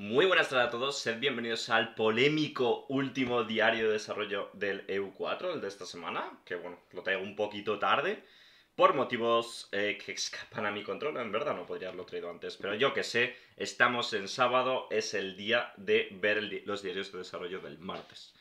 Muy buenas tardes a todos, sed bienvenidos al polémico último diario de desarrollo del EU4, el de esta semana, que bueno, lo traigo un poquito tarde, por motivos eh, que escapan a mi control, en verdad no podría haberlo traído antes, pero yo que sé, estamos en sábado, es el día de ver los diarios de desarrollo del martes.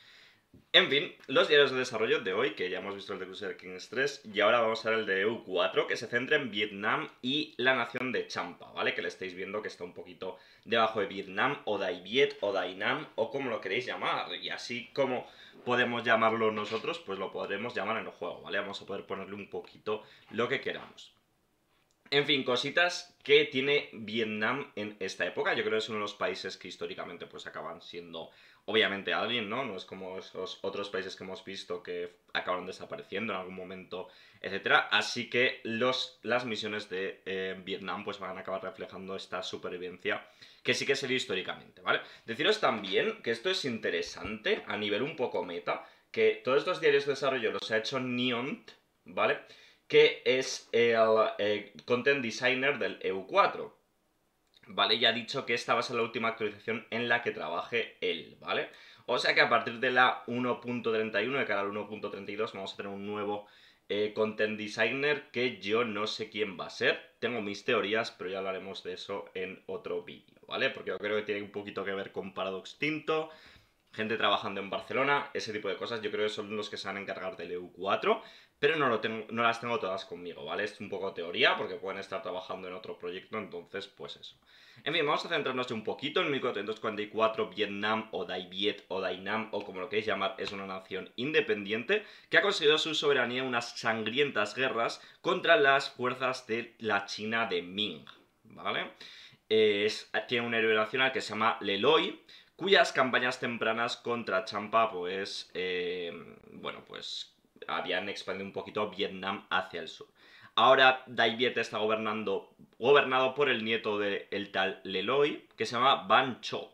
En fin, los diarios de desarrollo de hoy, que ya hemos visto el de Crusader Kings 3, y ahora vamos a ver el de EU4, que se centra en Vietnam y la nación de Champa, ¿vale? Que le estáis viendo que está un poquito debajo de Vietnam, o Dai Viet, o Dainam, o como lo queréis llamar, y así como podemos llamarlo nosotros, pues lo podremos llamar en el juego, ¿vale? Vamos a poder ponerle un poquito lo que queramos. En fin, cositas que tiene Vietnam en esta época. Yo creo que es uno de los países que históricamente pues acaban siendo obviamente alguien, ¿no? No es como esos otros países que hemos visto que acabaron desapareciendo en algún momento, etc. Así que los, las misiones de eh, Vietnam pues van a acabar reflejando esta supervivencia que sí que se dio históricamente, ¿vale? Deciros también que esto es interesante a nivel un poco meta, que todos estos diarios de desarrollo los ha hecho Neont, ¿vale? Que es el eh, content designer del EU4. ¿vale? Ya ha dicho que esta va a ser la última actualización en la que trabaje él, ¿vale? O sea que a partir de la 1.31, de cara al 1.32, vamos a tener un nuevo eh, content designer que yo no sé quién va a ser. Tengo mis teorías, pero ya hablaremos de eso en otro vídeo, ¿vale? Porque yo creo que tiene un poquito que ver con Paradox Tinto, gente trabajando en Barcelona, ese tipo de cosas. Yo creo que son los que se van a encargar del EU4, pero no, lo no las tengo todas conmigo, ¿vale? Es un poco teoría porque pueden estar trabajando en otro proyecto, entonces pues eso. En fin, vamos a centrarnos un poquito en 1444 Vietnam o Dai Viet o Dai Nam o como lo queréis llamar, es una nación independiente que ha conseguido su soberanía en unas sangrientas guerras contra las fuerzas de la China de Ming, ¿vale? tiene un héroe nacional que se llama Leloy, cuyas campañas tempranas contra Champa, pues, eh, bueno, pues habían expandido un poquito Vietnam hacia el sur. Ahora Dai Viet está gobernando, gobernado por el nieto del el tal Leloy, que se llama Ban Cho.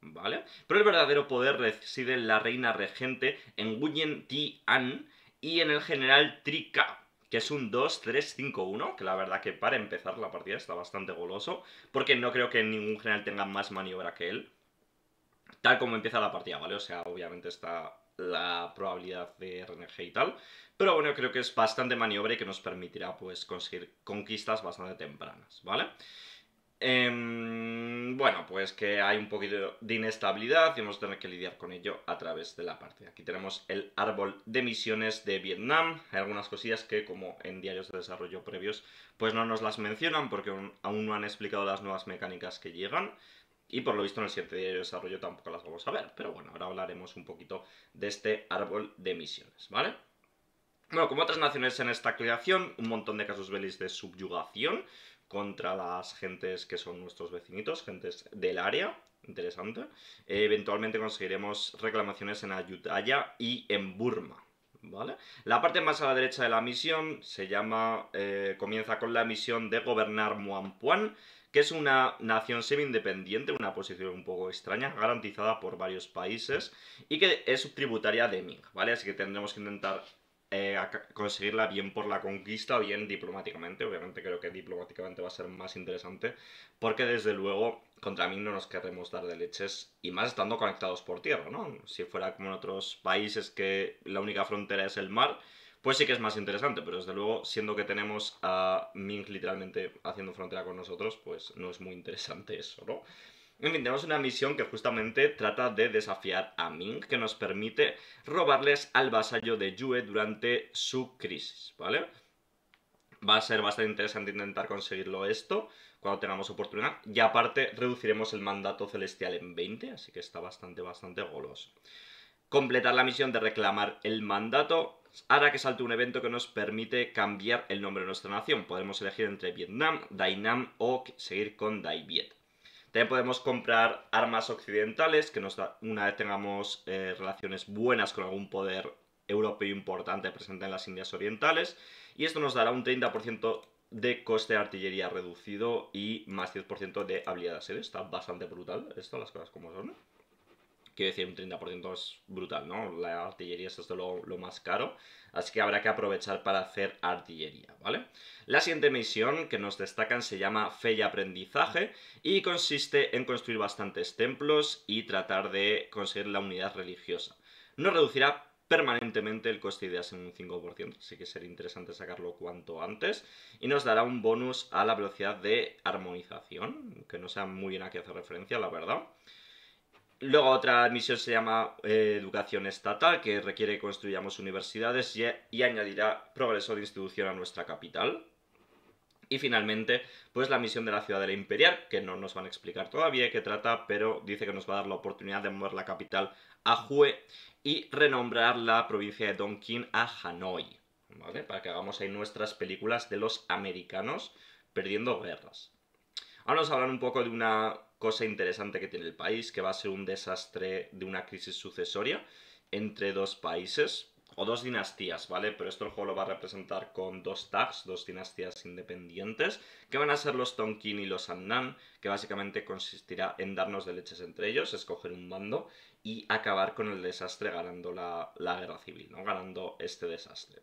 ¿Vale? Pero el verdadero poder reside en la reina regente, en Nguyen Thi An, y en el general Tri que es un 2-3-5-1, que la verdad que para empezar la partida está bastante goloso, porque no creo que ningún general tenga más maniobra que él, tal como empieza la partida, ¿vale? O sea, obviamente está la probabilidad de RNG y tal. Pero bueno, creo que es bastante maniobre y que nos permitirá pues conseguir conquistas bastante tempranas, ¿vale? Em, bueno, pues que hay un poquito de inestabilidad y vamos a tener que lidiar con ello a través de la parte. Aquí tenemos el árbol de misiones de Vietnam. Hay algunas cosillas que, como en diarios de desarrollo previos, pues no nos las mencionan porque aún no han explicado las nuevas mecánicas que llegan. Y por lo visto en el siguiente día de desarrollo tampoco las vamos a ver. Pero bueno, ahora hablaremos un poquito de este árbol de misiones, ¿vale? Bueno, como otras naciones en esta creación un montón de casos belis de subyugación contra las gentes que son nuestros vecinitos, gentes del área, interesante. Eh, eventualmente conseguiremos reclamaciones en Ayutthaya y en Burma. ¿Vale? La parte más a la derecha de la misión se llama, eh, comienza con la misión de gobernar Muampuan, que es una nación semi-independiente, una posición un poco extraña, garantizada por varios países y que es tributaria de Ming, ¿vale? Así que tendremos que intentar eh, conseguirla bien por la conquista, bien diplomáticamente. Obviamente creo que diplomáticamente va a ser más interesante, porque desde luego contra Ming no nos querremos dar de leches, y más estando conectados por tierra, ¿no? Si fuera como en otros países que la única frontera es el mar, pues sí que es más interesante, pero desde luego, siendo que tenemos a Ming literalmente haciendo frontera con nosotros, pues no es muy interesante eso, ¿no? En fin, tenemos una misión que justamente trata de desafiar a Ming, que nos permite robarles al vasallo de Yue durante su crisis, ¿vale? Va a ser bastante interesante intentar conseguirlo esto cuando tengamos oportunidad. Y aparte, reduciremos el mandato celestial en 20, así que está bastante, bastante goloso completar la misión de reclamar el mandato hará que salte un evento que nos permite cambiar el nombre de nuestra nación. Podemos elegir entre Vietnam, Dainam o seguir con Dai Viet. También podemos comprar armas occidentales que nos da, una vez tengamos eh, relaciones buenas con algún poder europeo importante presente en las Indias Orientales. Y esto nos dará un 30% de coste de artillería reducido y más 10% de habilidad de asedio. Está bastante brutal esto, las cosas como son. ¿no? quiero decir, un 30% es brutal, ¿no? La artillería es esto lo, más caro, así que habrá que aprovechar para hacer artillería, ¿vale? La siguiente misión que nos destacan se llama Fe y Aprendizaje y consiste en construir bastantes templos y tratar de conseguir la unidad religiosa. Nos reducirá permanentemente el coste de ideas en un 5%, así que sería interesante sacarlo cuanto antes, y nos dará un bonus a la velocidad de armonización, que no sea muy bien a qué hacer referencia, la verdad. Luego otra misión se llama eh, Educación Estatal, que requiere que construyamos universidades y, añadirá progreso de institución a nuestra capital. Y finalmente, pues la misión de la Ciudadela Imperial, que no nos van a explicar todavía qué trata, pero dice que nos va a dar la oportunidad de mover la capital a Hue y renombrar la provincia de Donkin a Hanoi, ¿vale? Para que hagamos ahí nuestras películas de los americanos perdiendo guerras. Ahora nos hablan un poco de una cosa interesante que tiene el país, que va a ser un desastre de una crisis sucesoria entre dos países o dos dinastías, ¿vale? Pero esto el juego lo va a representar con dos tags, dos dinastías independientes, que van a ser los Tonkin y los Annan, que básicamente consistirá en darnos de leches entre ellos, escoger un bando y acabar con el desastre ganando la, guerra civil, ¿no? Ganando este desastre.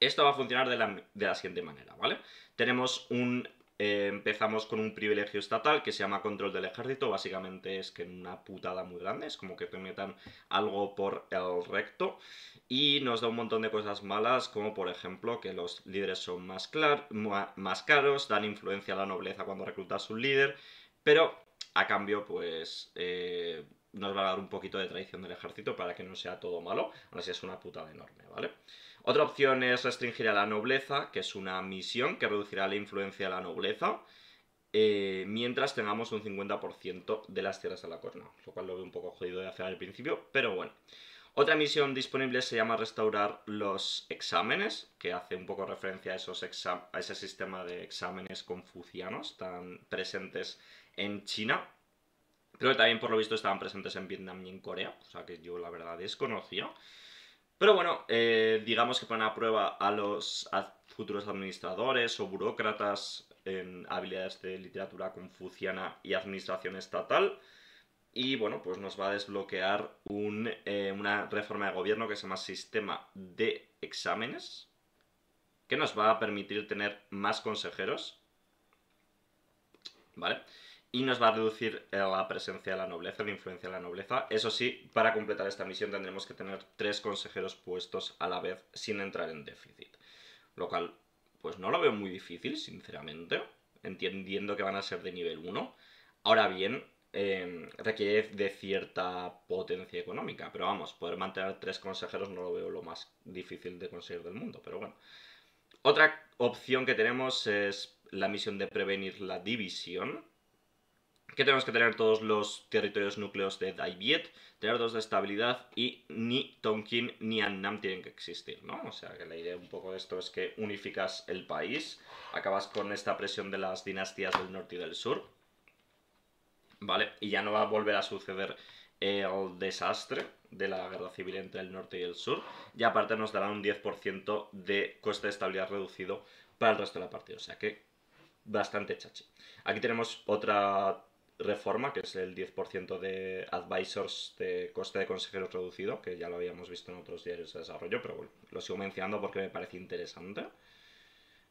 Esto va a funcionar de la, de la siguiente manera, ¿vale? Tenemos un eh, empezamos con un privilegio estatal que se llama control del ejército. Básicamente es que una putada muy grande, es como que te metan algo por el recto. Y nos da un montón de cosas malas, como por ejemplo que los líderes son más, más caros, dan influencia a la nobleza cuando reclutas un líder, pero a cambio, pues. Eh, nos va a dar un poquito de traición del ejército para que no sea todo malo, así es una putada enorme, ¿vale? Otra opción es restringir a la nobleza, que es una misión que reducirá la influencia de la nobleza, eh, mientras tengamos un 50% de las tierras de la corona, lo cual lo veo un poco jodido de hacer al principio, pero bueno. Otra misión disponible se llama restaurar los exámenes, que hace un poco referencia a, esos a ese sistema de exámenes confucianos tan presentes en China, pero que también por lo visto estaban presentes en Vietnam y en Corea, o sea que yo la verdad desconocía. Pero bueno, eh, digamos que ponen a prueba a los futuros administradores o burócratas en habilidades de literatura confuciana y administración estatal. Y bueno, pues nos va a desbloquear eh, una reforma de gobierno que se llama Sistema de Exámenes, que nos va a permitir tener más consejeros. ¿Vale? y nos va a reducir eh, la presencia de la nobleza, la influencia de la nobleza. Eso sí, para completar esta misión tendremos que tener tres consejeros puestos a la vez sin entrar en déficit. Lo cual, pues no lo veo muy difícil, sinceramente, entendiendo que van a ser de nivel 1. Ahora bien, em, requiere de cierta potencia económica, pero vamos, poder mantener tres consejeros no lo veo lo más difícil de conseguir del mundo, pero bueno. Otra opción que tenemos es la misión de prevenir la división, que tenemos que tener todos los territorios núcleos de Viet, tener dos de estabilidad y ni Tonkin ni Annam tienen que existir, ¿no? O sea, que la idea un poco de esto es que unificas el país, acabas con esta presión de las dinastías del norte y del sur, ¿vale? Y ya no va a volver a suceder el desastre de la guerra civil entre el norte y el sur, y aparte nos dará un 10% de coste de estabilidad reducido para el resto de la partida, o sea que bastante chachi. Aquí tenemos otra reforma, que es el 10% de advisors de coste de consejero reducido, que ya lo habíamos visto en otros diarios de desarrollo, pero bueno, lo sigo mencionando porque me parece interesante.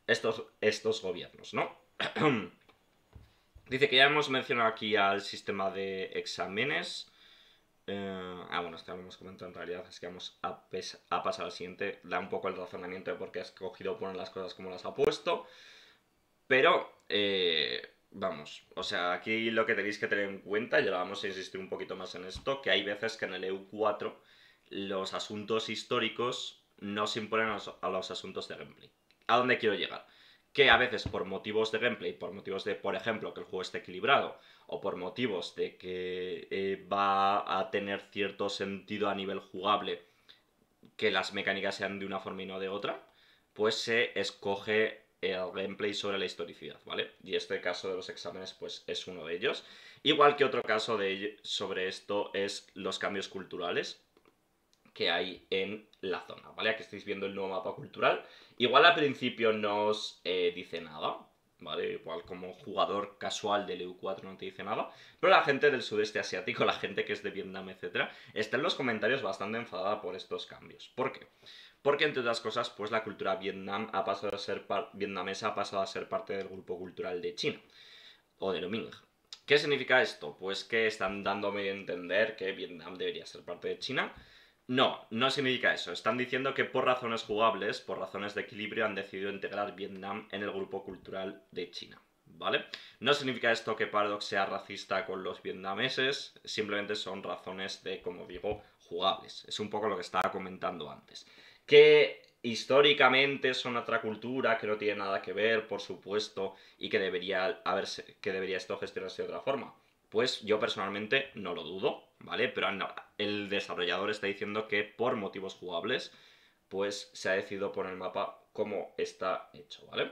Estos, estos gobiernos, ¿no? Dice que ya hemos mencionado aquí al sistema de exámenes. Eh, ah, bueno, es que hemos comentado en realidad, es que vamos a, pasado pasar al siguiente. Da un poco el razonamiento de por qué has cogido poner las cosas como las ha puesto. Pero... Eh, Vamos, o sea, aquí lo que tenéis que tener en cuenta, y ahora vamos a insistir un poquito más en esto, que hay veces que en el EU4 los asuntos históricos no se imponen a los, asuntos de gameplay. ¿A dónde quiero llegar? Que a veces por motivos de gameplay, por motivos de, por ejemplo, que el juego esté equilibrado, o por motivos de que eh, va a tener cierto sentido a nivel jugable, que las mecánicas sean de una forma y no de otra, pues se escoge el eh, gameplay sobre la historicidad, ¿vale? Y este caso de los exámenes, pues es uno de ellos. Igual que otro caso de, sobre esto es los cambios culturales que hay en la zona, ¿vale? Aquí estáis viendo el nuevo mapa cultural. Igual al principio no os eh, dice nada, ¿vale? Igual como jugador casual del EU4 no te dice nada, pero la gente del sudeste asiático, la gente que es de Vietnam, etc., está en los comentarios bastante enfadada por estos cambios. ¿Por qué? Porque, entre otras cosas, pues la cultura Vietnam ha pasado a ser vietnamesa ha pasado a ser parte del grupo cultural de China, o de ming. ¿Qué significa esto? Pues que están dándome a entender que Vietnam debería ser parte de China, no, no significa eso. Están diciendo que por razones jugables, por razones de equilibrio, han decidido integrar Vietnam en el grupo cultural de China. ¿Vale? No significa esto que Paradox sea racista con los vietnameses, simplemente son razones de, como digo, jugables. Es un poco lo que estaba comentando antes. Que históricamente son otra cultura que no tiene nada que ver, por supuesto, y que debería, haberse, que debería esto gestionarse de otra forma. Pues yo personalmente no lo dudo, ¿vale? Pero no, el desarrollador está diciendo que por motivos jugables, pues se ha decidido poner el mapa como está hecho, ¿vale?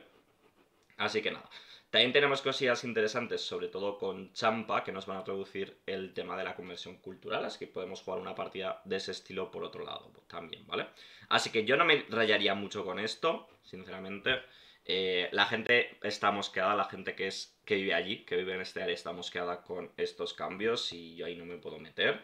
Así que nada. También tenemos cosillas interesantes, sobre todo con Champa, que nos van a traducir el tema de la conversión cultural, así que podemos jugar una partida de ese estilo por otro lado también, ¿vale? Así que yo no me rayaría mucho con esto, sinceramente. Eh, la gente está mosqueada, la gente que, es, que vive allí, que vive en este área, está mosqueada con estos cambios y yo ahí no me puedo meter.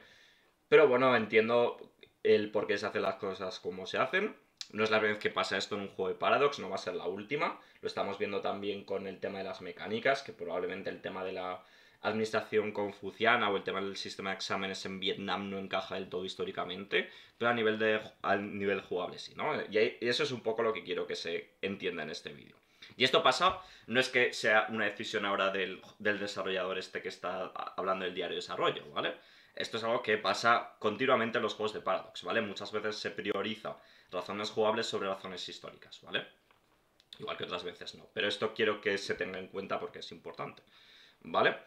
Pero bueno, entiendo el por qué se hacen las cosas como se hacen. No es la primera vez que pasa esto en un juego de Paradox, no va a ser la última. Lo estamos viendo también con el tema de las mecánicas, que probablemente el tema de la administración confuciana o el tema del sistema de exámenes en Vietnam no encaja del todo históricamente, pero a nivel, de, nivel jugable sí, ¿no? Y eso es un poco lo que quiero que se entienda en este vídeo. Y esto pasa, no es que sea una decisión ahora del, del desarrollador este que está hablando del diario de desarrollo, ¿vale? Esto es algo que pasa continuamente en los juegos de Paradox, ¿vale? Muchas veces se prioriza razones jugables sobre razones históricas, ¿vale? Igual que otras veces no. Pero esto quiero que se tenga en cuenta porque es importante, ¿vale?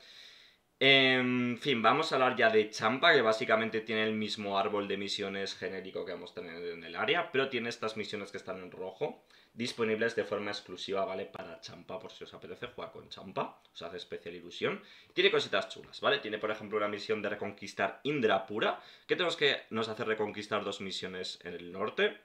En fin, vamos a hablar ya de Champa, que básicamente tiene el mismo árbol de misiones genérico que hemos tenido en el área, pero tiene estas misiones que están en rojo disponibles de forma exclusiva, ¿vale? Para champa, por si os apetece jugar con champa, os hace especial ilusión. Tiene cositas chulas, ¿vale? Tiene, por ejemplo, una misión de reconquistar Indrapura, que tenemos que nos hace reconquistar dos misiones en el norte.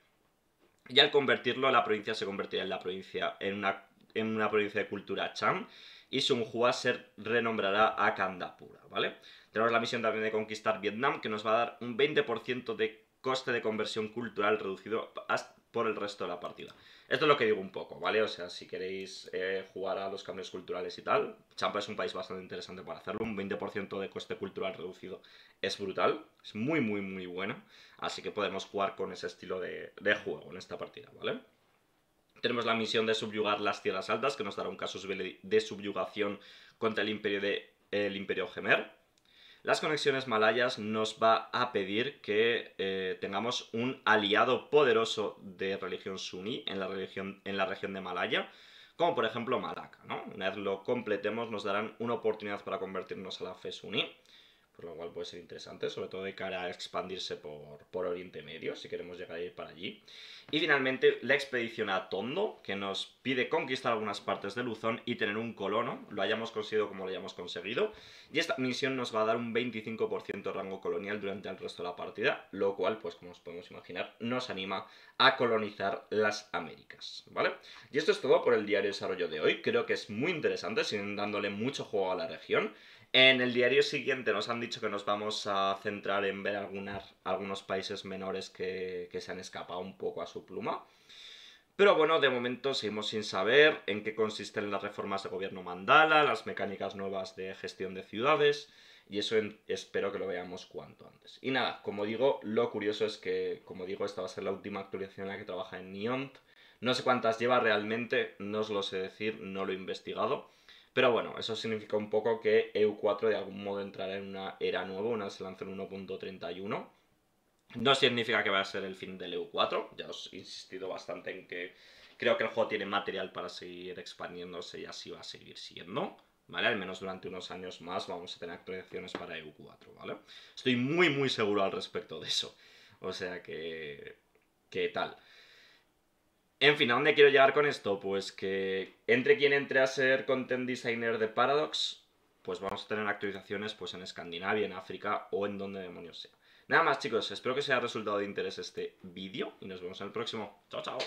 Y al convertirlo, la provincia se convertirá en la provincia, en una, en una provincia de cultura Cham y Sunhua se renombrará a Kandapura, ¿vale? Tenemos la misión también de conquistar Vietnam, que nos va a dar un 20% de coste de conversión cultural reducido hasta por el resto de la partida. Esto es lo que digo un poco, ¿vale? O sea, si queréis eh, jugar a los cambios culturales y tal, Champa es un país bastante interesante para hacerlo. Un 20% de coste cultural reducido es brutal, es muy, muy, muy bueno. Así que podemos jugar con ese estilo de, juego en esta partida, ¿vale? Tenemos la misión de subyugar las tierras altas, que nos dará un caso de subyugación contra el imperio de el Imperio Gemer las conexiones malayas nos va a pedir que eh, tengamos un aliado poderoso de religión suní en la, en la región de Malaya, como por ejemplo Malaca. ¿no? Una vez lo completemos nos darán una oportunidad para convertirnos a la fe suní por lo cual puede ser interesante, sobre todo de cara a expandirse por, Oriente Medio, si queremos llegar a ir para allí. Y finalmente, la expedición a Tondo, que nos pide conquistar algunas partes de Luzón y tener un colono, lo hayamos conseguido como lo hayamos conseguido, y esta misión nos va a dar un 25% de rango colonial durante el resto de la partida, lo cual, pues como os podemos imaginar, nos anima a colonizar las Américas, ¿vale? Y esto es todo por el diario desarrollo de hoy, creo que es muy interesante, siguen dándole mucho juego a la región, en el diario siguiente nos han dicho que nos vamos a centrar en ver algunos países menores que, se han escapado un poco a su pluma. Pero bueno, de momento seguimos sin saber en qué consisten las reformas de gobierno mandala, las mecánicas nuevas de gestión de ciudades, y eso espero que lo veamos cuanto antes. Y nada, como digo, lo curioso es que, como digo, esta va a ser la última actualización en la que trabaja en Neont. No sé cuántas lleva realmente, no os lo sé decir, no lo he investigado. Pero bueno, eso significa un poco que EU4 de algún modo entrará en una era nueva, una se lanza en 1.31. No significa que va a ser el fin del EU4, ya os he insistido bastante en que creo que el juego tiene material para seguir expandiéndose y así va a seguir siendo. ¿Vale? Al menos durante unos años más vamos a tener actualizaciones para EU4, ¿vale? Estoy muy, muy seguro al respecto de eso. O sea que... ¿Qué tal? En fin, ¿a dónde quiero llegar con esto? Pues que entre quien entre a ser content designer de Paradox, pues vamos a tener actualizaciones pues en Escandinavia, en África o en donde demonios sea. Nada más chicos, espero que os haya resultado de interés este vídeo y nos vemos en el próximo. Chao, chao.